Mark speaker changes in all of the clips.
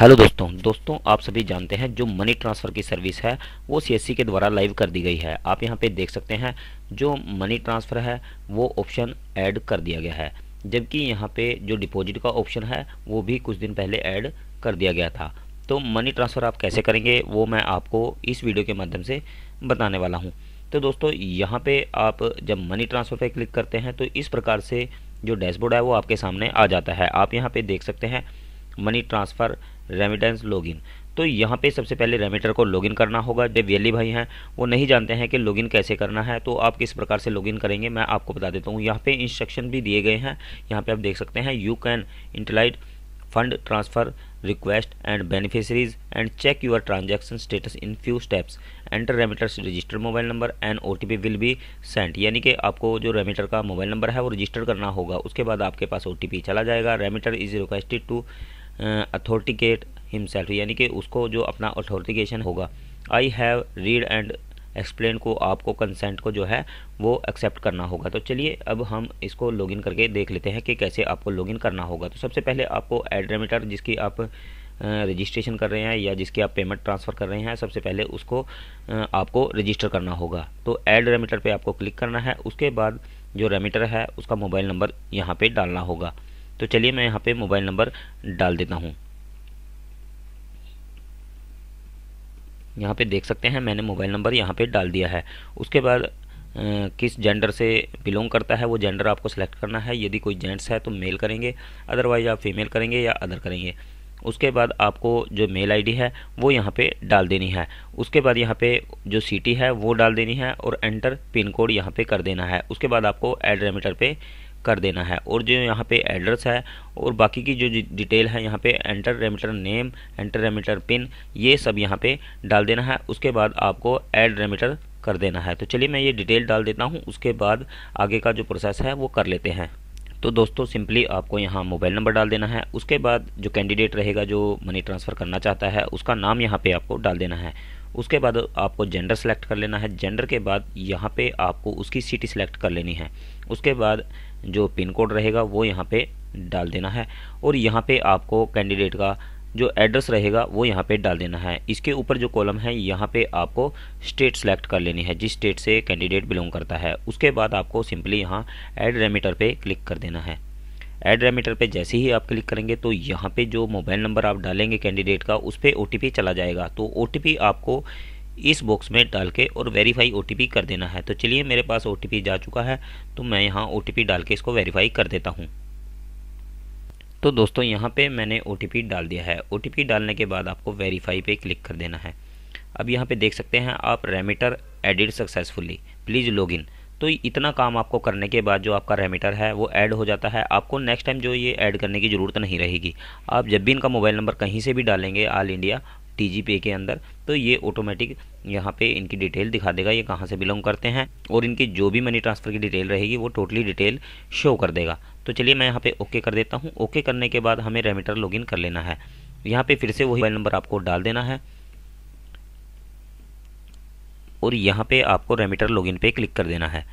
Speaker 1: hello दोस्तों दोस्तों आप सभी जानते हैं जो मनी ट्रांसफ़र की सर्विस है वो सीएससी के द्वारा लाइव कर दी गई है आप यहाँ पे देख सकते हैं जो मनी ट्रांसफ़र है वो ऑप्शन ऐड कर दिया गया है जबकि यहाँ पे जो डिपॉजिट का ऑप्शन है वो भी कुछ दिन पहले ऐड कर दिया गया था तो मनी ट्रांसफ़र आप कैसे करेंगे वो मैं आपको इस वीडियो के माध्यम से बताने वाला हूँ तो दोस्तों यहाँ पर आप जब मनी ट्रांसफ़र पर क्लिक करते हैं तो इस प्रकार से जो डैशबोर्ड है वो आपके सामने आ जाता है आप यहाँ पर देख सकते हैं मनी ट्रांसफ़र रेमिटेंस लॉगिन तो यहाँ पे सबसे पहले रेमिटर को लॉगिन करना होगा जब वेली भाई हैं वो नहीं जानते हैं कि लॉगिन कैसे करना है तो आप किस प्रकार से लॉगिन करेंगे मैं आपको बता देता हूँ यहाँ पे इंस्ट्रक्शन भी दिए गए हैं यहाँ पे आप देख सकते हैं you can initiate fund transfer request and beneficiaries and check your transaction status in few steps enter remitter registered mobile number and O will be sent यानी कि आपको जो रेमिटर का मोबाइल नंबर है वो रजिस्टर करना होगा उसके बाद आपके पास ओ चला जाएगा remitter is requested to authenticate himself यानी कि उसको जो अपना अथॉर्टिकेशन होगा I have read and explain को आपको कंसेंट को जो है वो एक्सेप्ट करना होगा तो चलिए अब हम इसको लॉगिन करके देख लेते हैं कि कैसे आपको लॉगिन करना होगा तो सबसे पहले आपको एड्रेमीटर जिसकी आप रजिस्ट्रेशन कर रहे हैं या जिसकी आप पेमेंट ट्रांसफ़र कर रहे हैं सबसे पहले उसको आपको रजिस्टर करना होगा तो एड रेमिटर पर आपको क्लिक करना है उसके बाद जो रेमिटर है उसका मोबाइल नंबर यहाँ पर डालना होगा तो चलिए मैं यहाँ पे मोबाइल नंबर डाल देता हूँ यहाँ पे देख सकते हैं मैंने मोबाइल नंबर यहाँ पे डाल दिया है उसके बाद किस जेंडर से बिलोंग करता है वो जेंडर आपको सेलेक्ट करना है यदि कोई जेंट्स है तो मेल करेंगे अदरवाइज़ आप फीमेल करेंगे या अदर करेंगे उसके बाद आपको जो मेल आईडी है वो यहाँ पे डाल देनी है उसके बाद यहाँ पे जो सिटी है वो डाल देनी है और एंटर पिन कोड यहाँ पे कर देना है उसके बाद आपको एड रेमीटर पर कर देना है और जो यहाँ पे एड्रेस है और बाकी की जो डिटेल है यहाँ पे enter remitter name enter remitter pin ये सब यहाँ पे डाल देना है उसके बाद आपको एड रेमिटर कर देना है तो चलिए मैं ये डिटेल डाल देता हूँ उसके बाद आगे का जो प्रोसेस है वो कर लेते हैं तो दोस्तों सिंपली आपको यहाँ मोबाइल नंबर डाल देना है उसके बाद जो कैंडिडेट रहेगा जो मनी ट्रांसफ़र करना चाहता है उसका नाम यहाँ पे आपको डाल देना है उसके बाद आपको जेंडर सेलेक्ट कर लेना है जेंडर के बाद यहाँ पे आपको उसकी सिटी सेलेक्ट कर लेनी है उसके बाद जो पिन कोड रहेगा वो यहाँ पे डाल देना है और यहाँ पे आपको कैंडिडेट का जो एड्रेस रहेगा वो यहाँ पे डाल देना है इसके ऊपर जो कॉलम है यहाँ पे आपको स्टेट सेलेक्ट कर लेनी है जिस स्टेट से कैंडिडेट बिलोंग करता है उसके बाद आपको सिंपली यहाँ एड रेमिटर पे क्लिक कर देना है एड रेमीटर पे जैसे ही आप क्लिक करेंगे तो यहाँ पे जो मोबाइल नंबर आप डालेंगे कैंडिडेट का उस पर ओ चला जाएगा तो ओ आपको इस बॉक्स में डाल के और वेरीफाई ओ कर देना है तो चलिए मेरे पास ओ जा चुका है तो मैं यहाँ ओ डाल के इसको वेरीफाई कर देता हूँ तो दोस्तों यहाँ पे मैंने ओ डाल दिया है ओ डालने के बाद आपको वेरीफाई पे क्लिक कर देना है अब यहाँ पे देख सकते हैं आप remitter added successfully please login तो इतना काम आपको करने के बाद जो आपका रेमीटर है वो ऐड हो जाता है आपको नेक्स्ट टाइम जो ये ऐड करने की ज़रूरत नहीं रहेगी आप जब भी इनका मोबाइल नंबर कहीं से भी डालेंगे ऑल इंडिया टी के अंदर तो ये ऑटोमेटिक यहाँ पे इनकी डिटेल दिखा देगा ये कहाँ से बिलोंग करते हैं और इनकी जो भी मनी ट्रांसफ़र की डिटेल रहेगी वो टोटली डिटेल शो कर देगा तो चलिए मैं यहाँ पे ओके कर देता हूँ ओके करने के बाद हमें रेमीटर लॉगिन कर लेना है यहाँ पे फिर से वही मोबाइल नंबर आपको डाल देना है और यहाँ पे आपको रेमिटर लॉगिन पे क्लिक कर देना है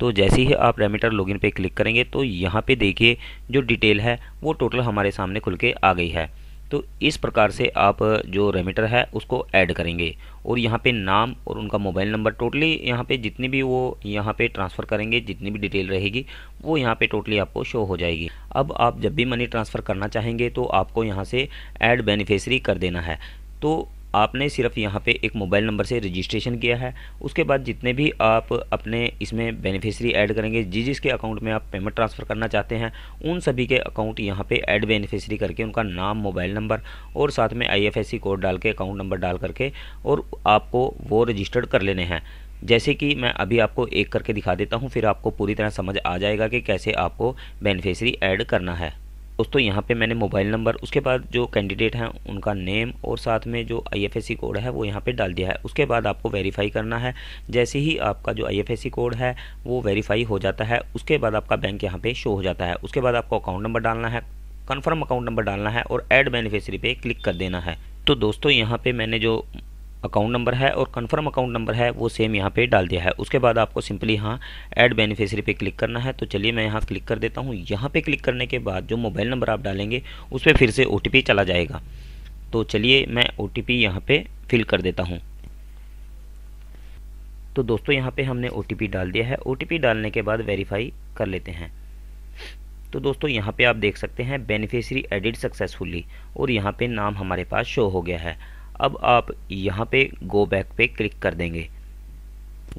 Speaker 1: तो जैसे ही आप रेमिटर लॉगिन पे क्लिक करेंगे तो यहाँ पे देखिए जो डिटेल है वो टोटल हमारे सामने खुल के आ गई है तो इस प्रकार से आप जो रेमिटर है उसको ऐड करेंगे और यहाँ पे नाम और उनका मोबाइल नंबर टोटली यहाँ पे जितनी भी वो यहाँ पे ट्रांसफ़र करेंगे जितनी भी डिटेल रहेगी वो यहाँ पे टोटली आपको शो हो जाएगी अब आप जब भी मनी ट्रांसफ़र करना चाहेंगे तो आपको यहाँ से ऐड बेनिफिशरी कर देना है तो आपने सिर्फ यहाँ पे एक मोबाइल नंबर से रजिस्ट्रेशन किया है उसके बाद जितने भी आप अपने इसमें बेनिफिशरी ऐड करेंगे जिस जिसके अकाउंट में आप पेमेंट ट्रांसफ़र करना चाहते हैं उन सभी के अकाउंट यहाँ पे ऐड बेनिफिशरी करके उनका नाम मोबाइल नंबर और साथ में आईएफएससी कोड डाल के अकाउंट नंबर डाल करके और आपको वो रजिस्टर्ड कर लेने हैं जैसे कि मैं अभी आपको एक करके दिखा देता हूँ फिर आपको पूरी तरह समझ आ जाएगा कि कैसे आपको बेनिफिशरी ऐड करना है दोस्तों यहाँ पे मैंने मोबाइल नंबर उसके बाद जो कैंडिडेट हैं उनका नेम और साथ में जो आईएफएससी कोड है वो यहाँ पे डाल दिया है उसके बाद आपको वेरीफाई करना है जैसे ही आपका जो आईएफएससी कोड है वो वेरीफाई हो जाता है उसके बाद आपका बैंक यहाँ पे शो हो जाता है उसके बाद आपको अकाउंट नंबर डालना है कन्फर्म अकाउंट नंबर डालना है और एड बेनिफिशरी पर क्लिक कर देना है तो दोस्तों यहाँ पे मैंने जो अकाउंट नंबर है और कन्फर्म अकाउंट नंबर है वो सेम यहाँ पे डाल दिया है उसके बाद आपको सिंपली यहाँ ऐड बेनिफिशरी पे क्लिक करना है तो चलिए मैं यहाँ क्लिक कर देता हूँ यहाँ पे क्लिक करने के बाद जो मोबाइल नंबर आप डालेंगे उस पर फिर से ओ चला जाएगा तो चलिए मैं ओ टी पी यहाँ पर फिल कर देता हूँ तो दोस्तों यहाँ पर हमने ओ डाल दिया है ओ डालने के बाद वेरीफाई कर लेते हैं तो दोस्तों यहाँ पे आप देख सकते हैं बेनिफिशियरी एडिट सक्सेसफुली और यहाँ पे नाम हमारे पास शो हो गया है अब आप यहाँ पे गो बैक पे क्लिक कर देंगे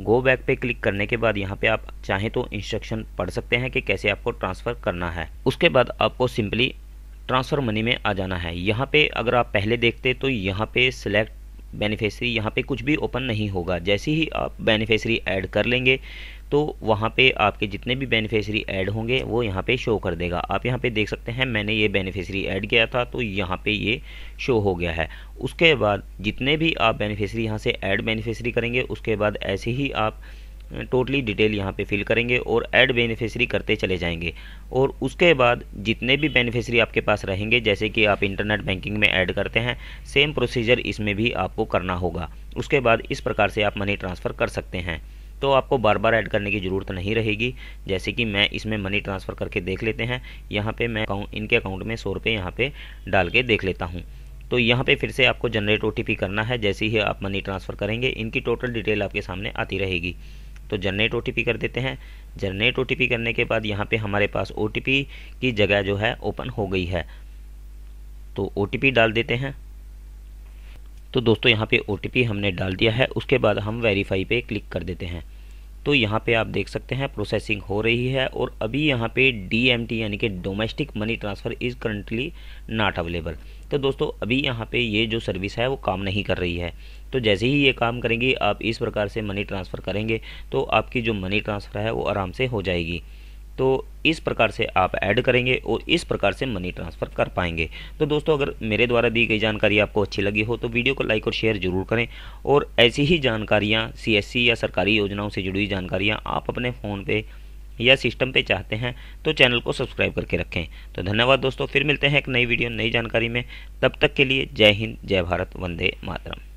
Speaker 1: गो बैक पे क्लिक करने के बाद यहाँ पे आप चाहें तो इंस्ट्रक्शन पढ़ सकते हैं कि कैसे आपको ट्रांसफ़र करना है उसके बाद आपको सिंपली ट्रांसफ़र मनी में आ जाना है यहाँ पे अगर आप पहले देखते तो यहाँ पे सिलेक्ट बेनिफिशरी यहाँ पे कुछ भी ओपन नहीं होगा जैसे ही आप बेनिफिशरी ऐड कर लेंगे तो वहाँ पे आपके जितने भी बेनिफिशरी ऐड होंगे वो यहाँ पे शो कर देगा आप यहाँ पे देख सकते हैं मैंने ये बेनिफिशरी ऐड किया था तो यहाँ पे ये शो हो गया है उसके बाद जितने भी आप बेनिफिशरी यहाँ से ऐड बेनिफिशरी करेंगे उसके बाद ऐसे ही आप टोटली डिटेल यहाँ पे फिल करेंगे और ऐड बेनिफिशरी करते चले जाएंगे और उसके बाद जितने भी बेनिफिशरी आपके पास रहेंगे जैसे कि आप इंटरनेट बैंकिंग में ऐड करते हैं सेम प्रोसीजर इसमें भी आपको करना होगा उसके बाद इस प्रकार से आप मनी ट्रांसफ़र कर सकते हैं तो आपको बार बार ऐड करने की ज़रूरत नहीं रहेगी जैसे कि मैं इसमें मनी ट्रांसफ़र करके देख लेते हैं यहाँ पे मैं इनके अकाउंट में सौ रुपये यहाँ पर डाल के देख लेता हूँ तो यहाँ पे फिर से आपको जनरेट ओ करना है जैसे ही आप मनी ट्रांसफ़र करेंगे इनकी टोटल डिटेल आपके सामने आती रहेगी तो जनरेट ओ कर देते हैं जनरेट ओ करने के बाद यहाँ पे हमारे पास ओ की जगह जो है ओपन हो गई है तो ओ डाल देते हैं तो दोस्तों यहाँ पे ओ हमने डाल दिया है उसके बाद हम वेरीफाई पे क्लिक कर देते हैं तो यहाँ पे आप देख सकते हैं प्रोसेसिंग हो रही है और अभी यहाँ पे डीएमटी यानी कि domestic money transfer is currently not available तो दोस्तों अभी यहाँ पे ये जो सर्विस है वो काम नहीं कर रही है तो जैसे ही ये काम करेंगी आप इस प्रकार से मनी ट्रांसफ़र करेंगे तो आपकी जो मनी ट्रांसफ़र है वो आराम से हो जाएगी तो इस प्रकार से आप ऐड करेंगे और इस प्रकार से मनी ट्रांसफ़र कर पाएंगे तो दोस्तों अगर मेरे द्वारा दी गई जानकारी आपको अच्छी लगी हो तो वीडियो को लाइक और शेयर जरूर करें और ऐसी ही जानकारियाँ सीएससी या सरकारी योजनाओं से जुड़ी जानकारियाँ आप अपने फ़ोन पे या सिस्टम पे चाहते हैं तो चैनल को सब्सक्राइब करके रखें तो धन्यवाद दोस्तों फिर मिलते हैं एक नई वीडियो नई जानकारी में तब तक के लिए जय हिंद जय भारत वंदे मातरम